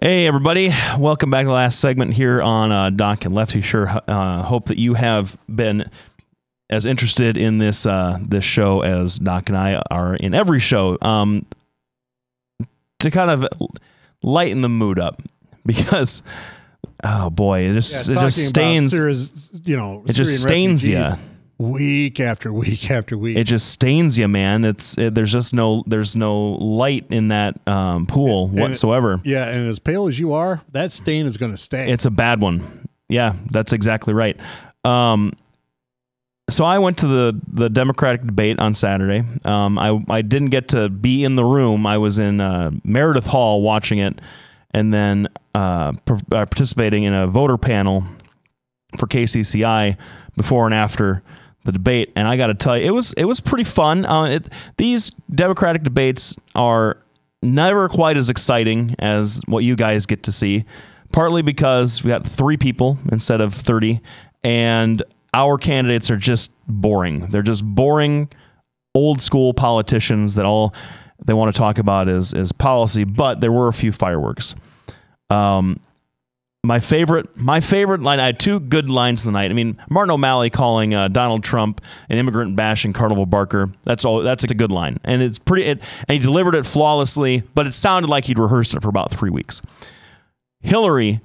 Hey, everybody. Welcome back to the last segment here on uh, Doc and Lefty. Sure uh, hope that you have been as interested in this uh, this show as Doc and I are in every show. Um, to kind of lighten the mood up because, oh boy, it just, yeah, it just stains. you know, it just stains refugees. you week after week after week. It just stains you, man. It's it, there's just no there's no light in that um, pool and, and whatsoever. It, yeah, and as pale as you are, that stain is going to stay. It's a bad one. Yeah, that's exactly right. Um, so I went to the the Democratic debate on Saturday. Um, I I didn't get to be in the room. I was in uh, Meredith Hall watching it, and then uh, uh participating in a voter panel for KCCI before and after the debate, and I got to tell you, it was it was pretty fun. Uh, it, these Democratic debates are never quite as exciting as what you guys get to see, partly because we got three people instead of thirty, and our candidates are just boring. They're just boring old school politicians that all they want to talk about is is policy. But there were a few fireworks. Um, my favorite my favorite line i had two good lines of the night i mean martin o'malley calling uh, donald trump an immigrant bashing carnival barker that's all that's a good line and it's pretty it, and he delivered it flawlessly but it sounded like he'd rehearsed it for about three weeks hillary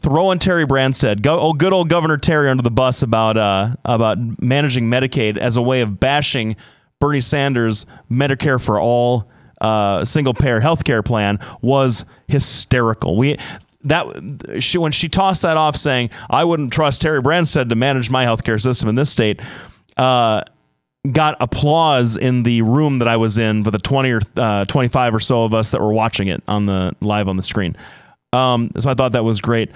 throwing terry brand said go, oh good old governor terry under the bus about uh, about managing medicaid as a way of bashing bernie sanders medicare for all uh, single payer health care plan was hysterical. We that she, when she tossed that off, saying, "I wouldn't trust Terry Branstad to manage my healthcare system in this state," uh, got applause in the room that I was in for the twenty or uh, twenty-five or so of us that were watching it on the live on the screen. Um, so I thought that was great.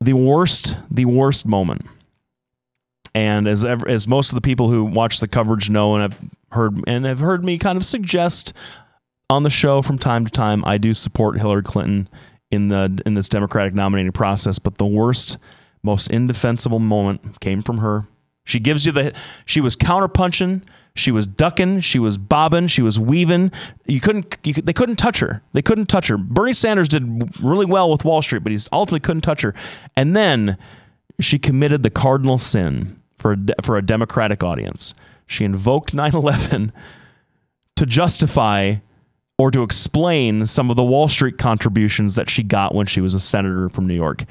The worst, the worst moment, and as ever, as most of the people who watch the coverage know, and have heard and have heard me kind of suggest on the show from time to time, I do support Hillary Clinton in the in this Democratic nominating process. But the worst, most indefensible moment came from her. She gives you the she was counterpunching, she was ducking, she was bobbing, she was weaving. You couldn't you, they couldn't touch her. They couldn't touch her. Bernie Sanders did really well with Wall Street, but he ultimately couldn't touch her. And then she committed the cardinal sin for a, for a democratic audience. She invoked 9/11 to justify or to explain some of the Wall Street contributions that she got when she was a senator from New York.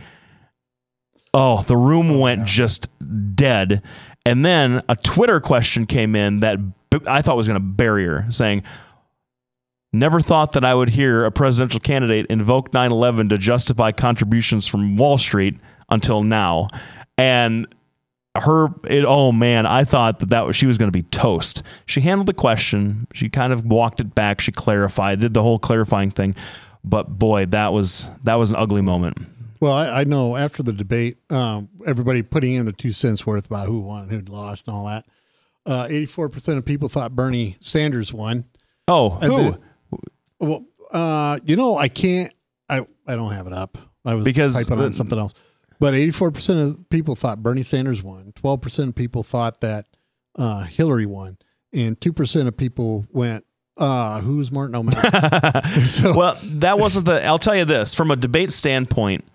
Oh, the room oh, went yeah. just dead. And then a Twitter question came in that I thought was going to bury her, saying, Never thought that I would hear a presidential candidate invoke 9 11 to justify contributions from Wall Street until now. And her it oh man i thought that that was, she was going to be toast she handled the question she kind of walked it back she clarified did the whole clarifying thing but boy that was that was an ugly moment well i, I know after the debate um, everybody putting in the two cents worth about who won who lost and all that uh, 84% of people thought bernie sanders won oh who? well uh, you know i can't i i don't have it up i was because typing the, on something else but 84% of people thought Bernie Sanders won. 12% of people thought that uh, Hillary won. And 2% of people went, uh, who's Martin O'Malley? so. Well, that wasn't the. I'll tell you this from a debate standpoint,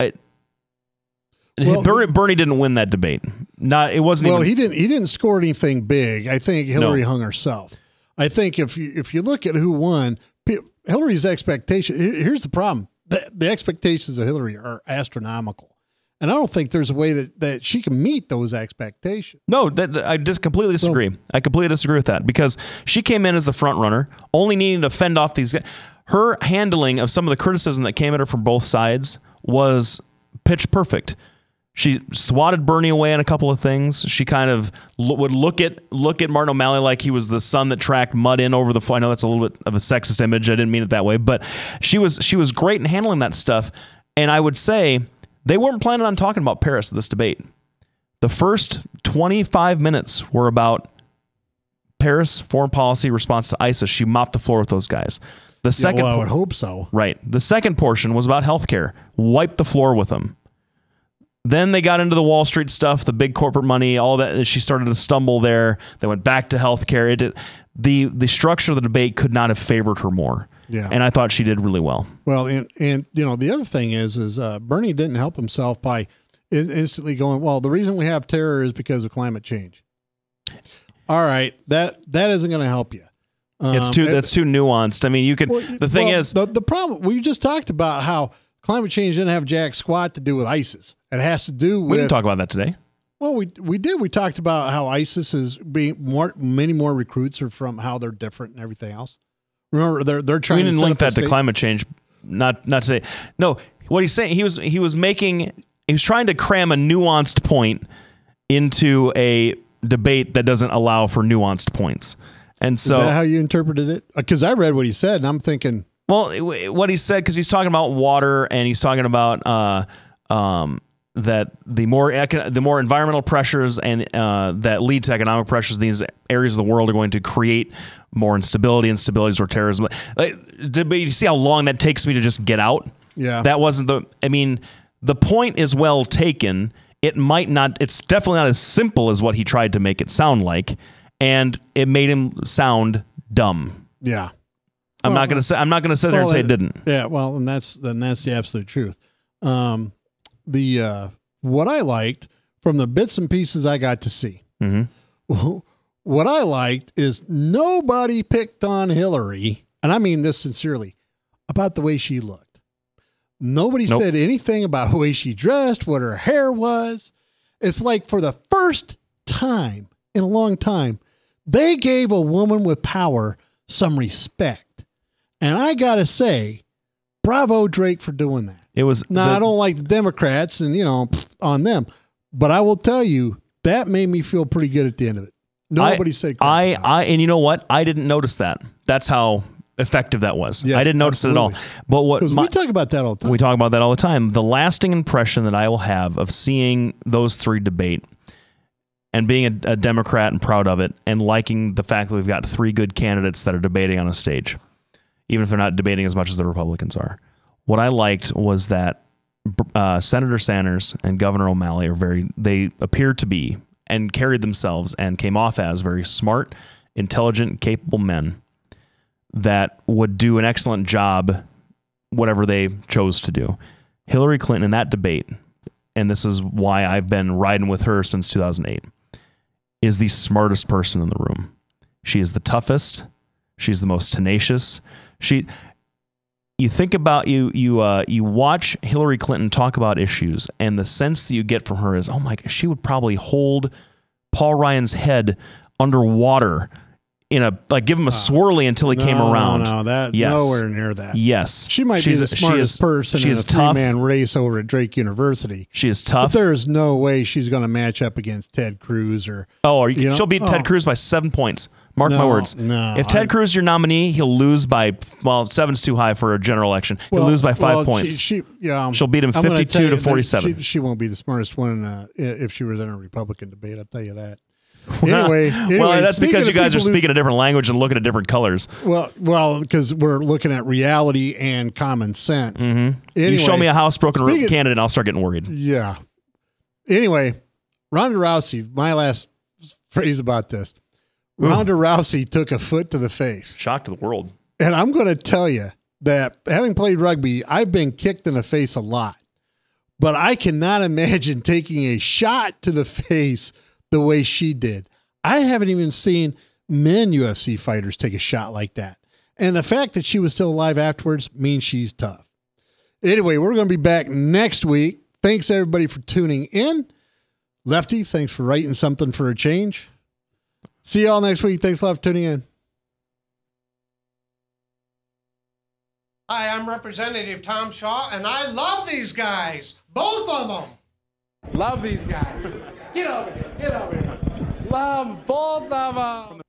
well, Bernie, Bernie, didn't win that debate. Not it wasn't. Well, even, he didn't. He didn't score anything big. I think Hillary no. hung herself. I think if you if you look at who won, Hillary's expectation. Here's the problem: the, the expectations of Hillary are astronomical. And I don't think there's a way that, that she can meet those expectations. No, that, I just completely disagree. So, I completely disagree with that because she came in as the front runner, only needing to fend off these guys. Her handling of some of the criticism that came at her from both sides was pitch perfect. She swatted Bernie away on a couple of things. She kind of would look at look at Martin O'Malley like he was the son that tracked mud in over the. Floor. I know that's a little bit of a sexist image. I didn't mean it that way, but she was she was great in handling that stuff. And I would say they weren't planning on talking about Paris this debate. The first 25 minutes were about Paris foreign policy response to ISIS. She mopped the floor with those guys. The second, yeah, well, I would hope so. Right. The second portion was about healthcare. Wipe the floor with them. Then they got into the Wall Street stuff, the big corporate money, all that. She started to stumble there. They went back to healthcare. It, the the structure of the debate could not have favored her more. Yeah. And I thought she did really well. Well, and and you know the other thing is is uh, Bernie didn't help himself by instantly going, well, the reason we have terror is because of climate change. All right, that that isn't going to help you. Um, it's too that's too nuanced. I mean, you could. Well, the thing well, is, the, the problem we just talked about how climate change didn't have jack squat to do with ISIS. It has to do. with... We didn't talk about that today. Well, we we did. We talked about how ISIS is being more. Many more recruits are from how they're different and everything else. Remember, they're they're trying. We didn't to link that to climate change. Not not today. No, what he's saying he was he was making he was trying to cram a nuanced point into a debate that doesn't allow for nuanced points. And so, how you interpreted it? Because uh, I read what he said, and I'm thinking, well, what he said because he's talking about water and he's talking about uh, um, that the more the more environmental pressures and uh, that lead to economic pressures in these areas of the world are going to create more instability. Instabilities or terrorism. Like, but you see how long that takes me to just get out. Yeah, that wasn't the. I mean, the point is well taken. It might not. It's definitely not as simple as what he tried to make it sound like, and it made him sound dumb. Yeah, I'm well, not gonna say. I'm not gonna sit well, there and say it didn't. Yeah, well, and that's then that's the absolute truth. Um, the uh, what I liked from the bits and pieces I got to see. Mm-hmm. What I liked is nobody picked on Hillary, and I mean this sincerely, about the way she looked. Nobody nope. said anything about the way she dressed, what her hair was. It's like for the first time in a long time, they gave a woman with power some respect. And I got to say, bravo, Drake, for doing that. It was no, I don't like the Democrats, and you know, on them. But I will tell you that made me feel pretty good at the end of it. Nobody I, said I, I, and you know what? I didn't notice that. That's how effective that was. Yes, I didn't notice absolutely. it at all. But what my, we talk about that all the time. We talk about that all the time. The lasting impression that I will have of seeing those three debate and being a, a Democrat and proud of it and liking the fact that we've got three good candidates that are debating on a stage, even if they're not debating as much as the Republicans are what I liked was that uh, Senator Sanders and Governor O'Malley are very, they appear to be and carried themselves and came off as very smart, intelligent, capable men that would do an excellent job, whatever they chose to do. Hillary Clinton in that debate, and this is why I've been riding with her since 2008, is the smartest person in the room. She is the toughest. She's the most tenacious. She you think about you you uh, you watch Hillary Clinton talk about issues, and the sense that you get from her is, oh my, she would probably hold Paul Ryan's head underwater in a like give him a ah. swirly until he no, came around. No, no, that yes. nowhere near that. Yes, she might She's be the smartest she is, person she in is a tough. three-man race over at Drake University. She is tough. But there is no way she's going to match up against Ted Cruz or oh, or you know? she'll beat oh. Ted Cruz by seven points. Mark no, my words. No, if Ted i Cruz is your nominee, he'll lose by well, seven's too high for a general election. He'll well, lose by five well, points. She, she, yeah, um, she'll beat him I'm fifty-two to forty-seven. She, she, won't be the smartest one a, uh, if she was in a Republican debate. I'll tell you that anyway, anyway, well, that's because you guys are speaking a different language and looking at different colors. Well, well, because we're looking at reality and common sense. Mm -hmm. anyway, you show me a housebroken speaking, candidate, and I'll start getting worried. Yeah. Anyway, Ronda Rousey. My last phrase about this. Ooh. Ronda Rousey took a foot to the face. Shock to the world. And I'm going to tell you that having played rugby, I've been kicked in the face a lot, but I cannot imagine taking a shot to the face the way she did. I haven't even seen men UFC fighters take a shot like that. And the fact that she was still alive afterwards means she's tough. Anyway, we're going to be back next week. Thanks everybody for tuning in. Lefty, thanks for writing something for a change. See y'all next week. Thanks a lot for tuning in. Hi, I'm Representative Tom Shaw, and I love these guys, both of them. Love these guys. Get over here. Get over here. Love both of them.